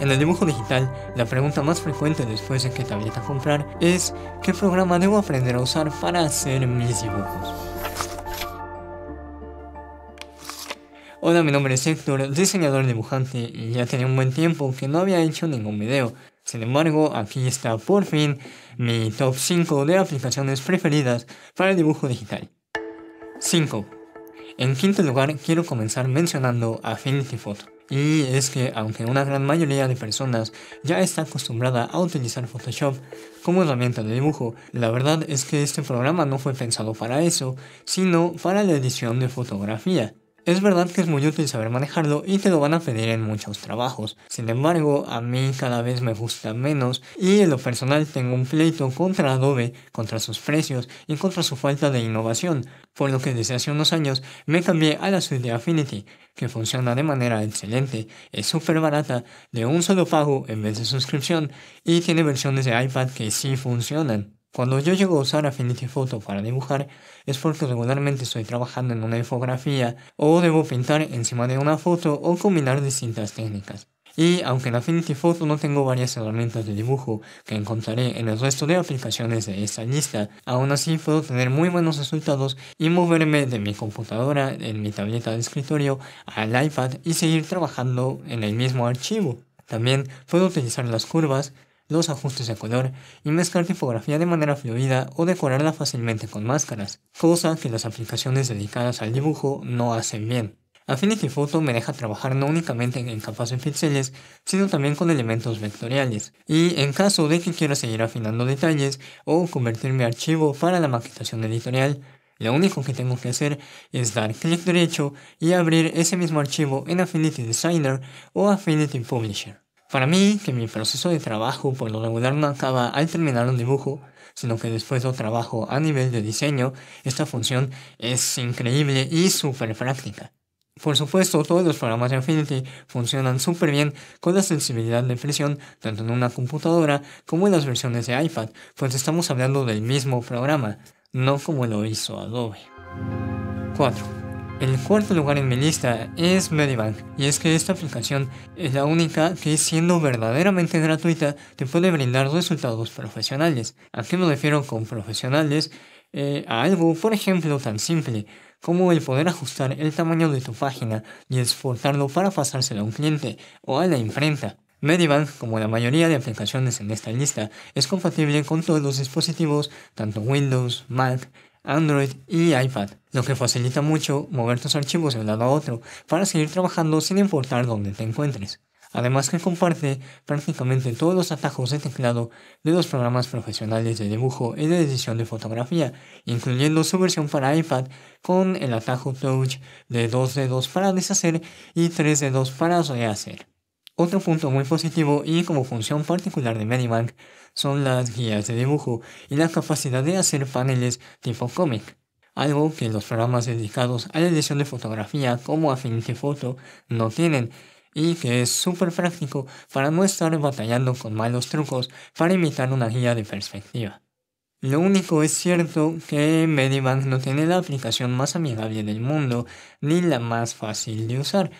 En el dibujo digital, la pregunta más frecuente después de que tableta a comprar es ¿qué programa debo aprender a usar para hacer mis dibujos? Hola, mi nombre es Héctor, diseñador dibujante, y ya tenía un buen tiempo que no había hecho ningún video. Sin embargo, aquí está por fin mi top 5 de aplicaciones preferidas para el dibujo digital. 5. En quinto lugar, quiero comenzar mencionando Affinity Photo. Y es que aunque una gran mayoría de personas ya está acostumbrada a utilizar Photoshop como herramienta de dibujo, la verdad es que este programa no fue pensado para eso, sino para la edición de fotografía. Es verdad que es muy útil saber manejarlo y te lo van a pedir en muchos trabajos. Sin embargo, a mí cada vez me gusta menos y en lo personal tengo un pleito contra Adobe, contra sus precios y contra su falta de innovación, por lo que desde hace unos años me cambié a la suite de Affinity, que funciona de manera excelente, es súper barata, de un solo pago en vez de suscripción y tiene versiones de iPad que sí funcionan. Cuando yo llego a usar Affinity Photo para dibujar es porque regularmente estoy trabajando en una infografía o debo pintar encima de una foto o combinar distintas técnicas. Y aunque en Affinity Photo no tengo varias herramientas de dibujo que encontraré en el resto de aplicaciones de esta lista, aún así puedo tener muy buenos resultados y moverme de mi computadora en mi tableta de escritorio al iPad y seguir trabajando en el mismo archivo. También puedo utilizar las curvas, los ajustes de color y mezclar tipografía de manera fluida o decorarla fácilmente con máscaras, cosa que las aplicaciones dedicadas al dibujo no hacen bien. Affinity Photo me deja trabajar no únicamente en capas de píxeles, sino también con elementos vectoriales, y en caso de que quiera seguir afinando detalles o convertir mi archivo para la maquetación editorial, lo único que tengo que hacer es dar clic derecho y abrir ese mismo archivo en Affinity Designer o Affinity Publisher. Para mí, que mi proceso de trabajo por lo regular no acaba al terminar un dibujo, sino que después lo trabajo a nivel de diseño, esta función es increíble y súper práctica. Por supuesto, todos los programas de Affinity funcionan súper bien con la sensibilidad de presión tanto en una computadora como en las versiones de iPad, pues estamos hablando del mismo programa, no como lo hizo Adobe. 4. El cuarto lugar en mi lista es Medibank, y es que esta aplicación es la única que siendo verdaderamente gratuita te puede brindar resultados profesionales. ¿A qué me refiero con profesionales? Eh, a algo, por ejemplo, tan simple como el poder ajustar el tamaño de tu página y exportarlo para pasárselo a un cliente o a la imprenta. Medibank, como la mayoría de aplicaciones en esta lista, es compatible con todos los dispositivos, tanto Windows, Mac, Android y iPad, lo que facilita mucho mover tus archivos de un lado a otro para seguir trabajando sin importar dónde te encuentres. Además que comparte prácticamente todos los atajos de teclado de los programas profesionales de dibujo y de edición de fotografía, incluyendo su versión para iPad con el atajo touch de 2 dedos para deshacer y tres dedos para rehacer. Otro punto muy positivo y como función particular de Medibank son las guías de dibujo y la capacidad de hacer paneles tipo cómic, algo que los programas dedicados a la edición de fotografía como Affinity Photo no tienen y que es súper práctico para no estar batallando con malos trucos para imitar una guía de perspectiva. Lo único es cierto que Medibank no tiene la aplicación más amigable del mundo ni la más fácil de usar,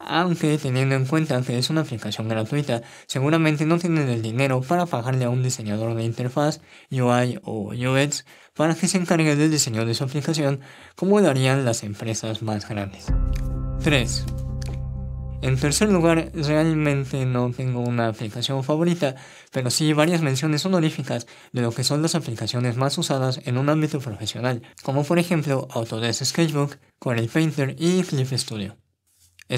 aunque teniendo en cuenta que es una aplicación gratuita, seguramente no tienen el dinero para pagarle a un diseñador de interfaz, UI o UX, para que se encargue del diseño de su aplicación, como lo harían las empresas más grandes. 3. En tercer lugar, realmente no tengo una aplicación favorita, pero sí varias menciones honoríficas de lo que son las aplicaciones más usadas en un ámbito profesional, como por ejemplo Autodesk Sketchbook, Corel Painter y Clip Studio.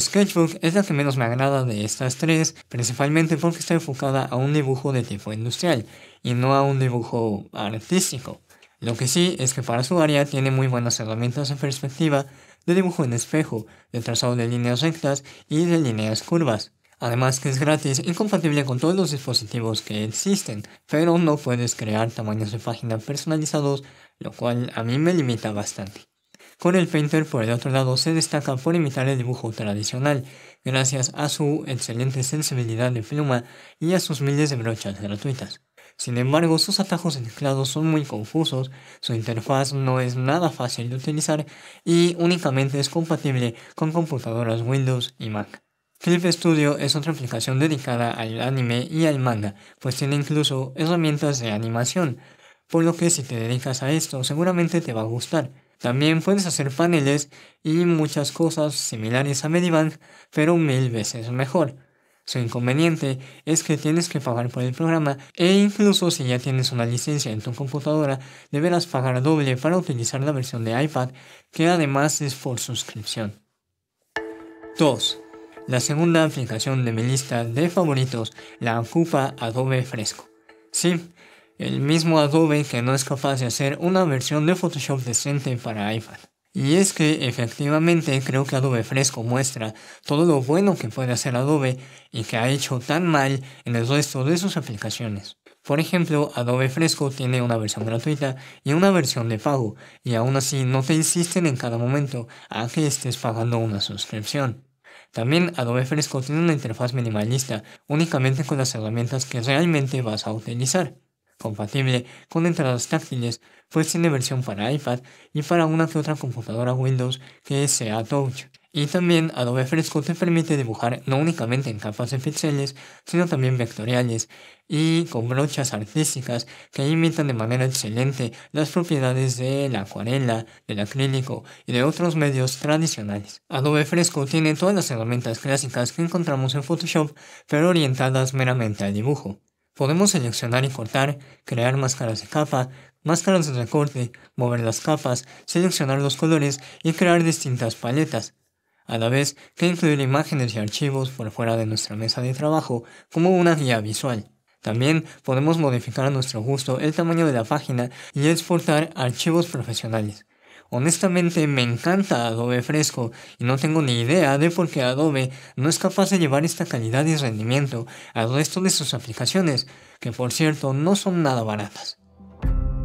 Sketchbook es la que menos me agrada de estas tres, principalmente porque está enfocada a un dibujo de tipo industrial y no a un dibujo artístico. Lo que sí es que para su área tiene muy buenas herramientas en perspectiva de dibujo en espejo, de trazado de líneas rectas y de líneas curvas. Además que es gratis y compatible con todos los dispositivos que existen, pero no puedes crear tamaños de página personalizados, lo cual a mí me limita bastante. Con el Painter por el otro lado se destaca por imitar el dibujo tradicional, gracias a su excelente sensibilidad de pluma y a sus miles de brochas gratuitas. Sin embargo, sus atajos de teclado son muy confusos, su interfaz no es nada fácil de utilizar y únicamente es compatible con computadoras Windows y Mac. Clip Studio es otra aplicación dedicada al anime y al manga, pues tiene incluso herramientas de animación, por lo que si te dedicas a esto seguramente te va a gustar. También puedes hacer paneles y muchas cosas similares a Medivan, pero mil veces mejor. Su inconveniente es que tienes que pagar por el programa e incluso si ya tienes una licencia en tu computadora, deberás pagar doble para utilizar la versión de iPad, que además es por suscripción. 2. La segunda aplicación de mi lista de favoritos la Cufa Adobe Fresco. Sí, el mismo Adobe que no es capaz de hacer una versión de Photoshop decente para iPad. Y es que efectivamente creo que Adobe Fresco muestra todo lo bueno que puede hacer Adobe y que ha hecho tan mal en el resto de sus aplicaciones. Por ejemplo, Adobe Fresco tiene una versión gratuita y una versión de pago, y aún así no te insisten en cada momento a que estés pagando una suscripción. También Adobe Fresco tiene una interfaz minimalista únicamente con las herramientas que realmente vas a utilizar compatible con entradas táctiles, pues tiene versión para iPad y para una que otra computadora Windows que sea Touch. Y también Adobe Fresco te permite dibujar no únicamente en capas de píxeles, sino también vectoriales y con brochas artísticas que imitan de manera excelente las propiedades de la acuarela, del acrílico y de otros medios tradicionales. Adobe Fresco tiene todas las herramientas clásicas que encontramos en Photoshop, pero orientadas meramente al dibujo. Podemos seleccionar y cortar, crear máscaras de capa, máscaras de recorte, mover las capas, seleccionar los colores y crear distintas paletas. A la vez que incluir imágenes y archivos por fuera de nuestra mesa de trabajo como una guía visual. También podemos modificar a nuestro gusto el tamaño de la página y exportar archivos profesionales. Honestamente me encanta Adobe Fresco y no tengo ni idea de por qué Adobe no es capaz de llevar esta calidad y rendimiento al resto de sus aplicaciones, que por cierto no son nada baratas.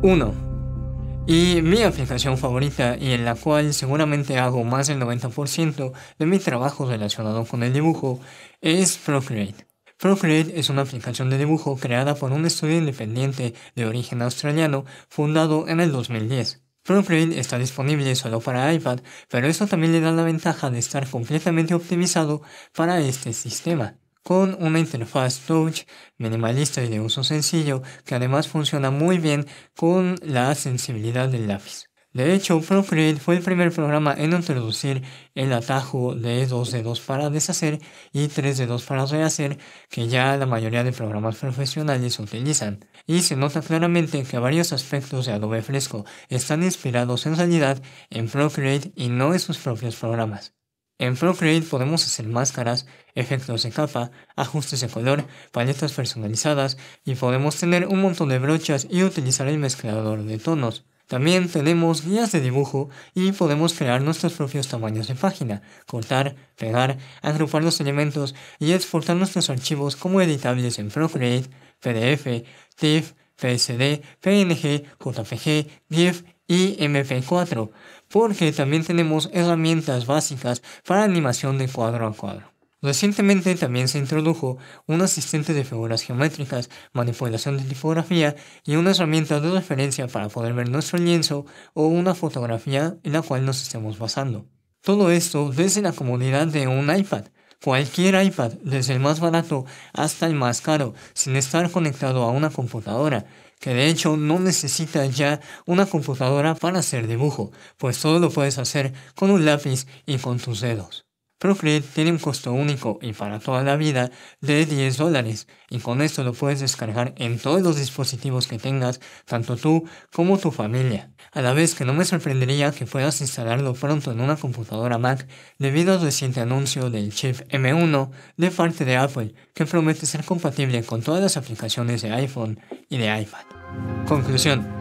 1. Y mi aplicación favorita y en la cual seguramente hago más del 90% de mi trabajo relacionado con el dibujo es Procreate. Procreate es una aplicación de dibujo creada por un estudio independiente de origen australiano fundado en el 2010. ProRaid está disponible solo para iPad, pero eso también le da la ventaja de estar completamente optimizado para este sistema con una interfaz touch minimalista y de uso sencillo que además funciona muy bien con la sensibilidad del lápiz. De hecho, Procreate fue el primer programa en introducir el atajo de 2 2 para deshacer y 3 2 para rehacer que ya la mayoría de programas profesionales utilizan. Y se nota claramente que varios aspectos de Adobe Fresco están inspirados en realidad en Procreate y no en sus propios programas. En Procreate podemos hacer máscaras, efectos de capa, ajustes de color, paletas personalizadas y podemos tener un montón de brochas y utilizar el mezclador de tonos. También tenemos guías de dibujo y podemos crear nuestros propios tamaños de página, cortar, pegar, agrupar los elementos y exportar nuestros archivos como editables en Procreate, PDF, TIFF, PSD, PNG, JPG, GIF y MP4, porque también tenemos herramientas básicas para animación de cuadro a cuadro. Recientemente también se introdujo un asistente de figuras geométricas, manipulación de tipografía y una herramienta de referencia para poder ver nuestro lienzo o una fotografía en la cual nos estemos basando. Todo esto desde la comodidad de un iPad. Cualquier iPad, desde el más barato hasta el más caro, sin estar conectado a una computadora, que de hecho no necesita ya una computadora para hacer dibujo, pues todo lo puedes hacer con un lápiz y con tus dedos. Procreate tiene un costo único y para toda la vida de 10 dólares y con esto lo puedes descargar en todos los dispositivos que tengas, tanto tú como tu familia. A la vez que no me sorprendería que puedas instalarlo pronto en una computadora Mac debido al reciente anuncio del chip M1 de parte de Apple que promete ser compatible con todas las aplicaciones de iPhone y de iPad. Conclusión.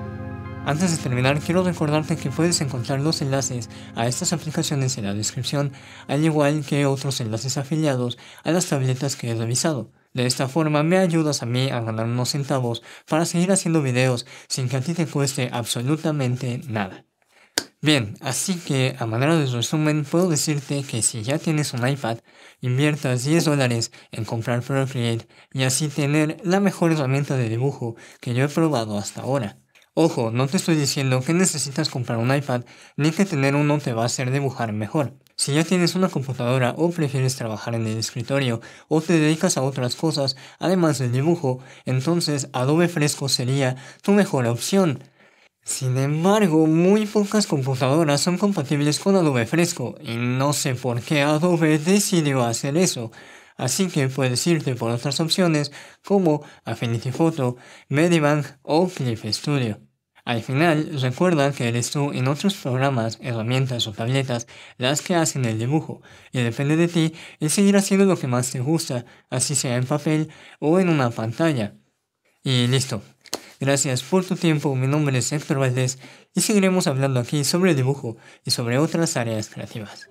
Antes de terminar, quiero recordarte que puedes encontrar los enlaces a estas aplicaciones en la descripción, al igual que otros enlaces afiliados a las tabletas que he revisado. De esta forma me ayudas a mí a ganar unos centavos para seguir haciendo videos sin que a ti te cueste absolutamente nada. Bien, así que a manera de resumen puedo decirte que si ya tienes un iPad, inviertas 10 dólares en comprar Procreate y así tener la mejor herramienta de dibujo que yo he probado hasta ahora. Ojo, no te estoy diciendo que necesitas comprar un iPad ni que tener uno te va a hacer dibujar mejor. Si ya tienes una computadora o prefieres trabajar en el escritorio o te dedicas a otras cosas además del dibujo, entonces Adobe Fresco sería tu mejor opción. Sin embargo, muy pocas computadoras son compatibles con Adobe Fresco y no sé por qué Adobe decidió hacer eso. Así que puedes irte por otras opciones como Affinity Photo, Medibank o Clip Studio. Al final, recuerda que eres tú en otros programas, herramientas o tabletas las que hacen el dibujo, y depende de ti el seguir haciendo lo que más te gusta, así sea en papel o en una pantalla. Y listo. Gracias por tu tiempo, mi nombre es Héctor Valdés y seguiremos hablando aquí sobre el dibujo y sobre otras áreas creativas.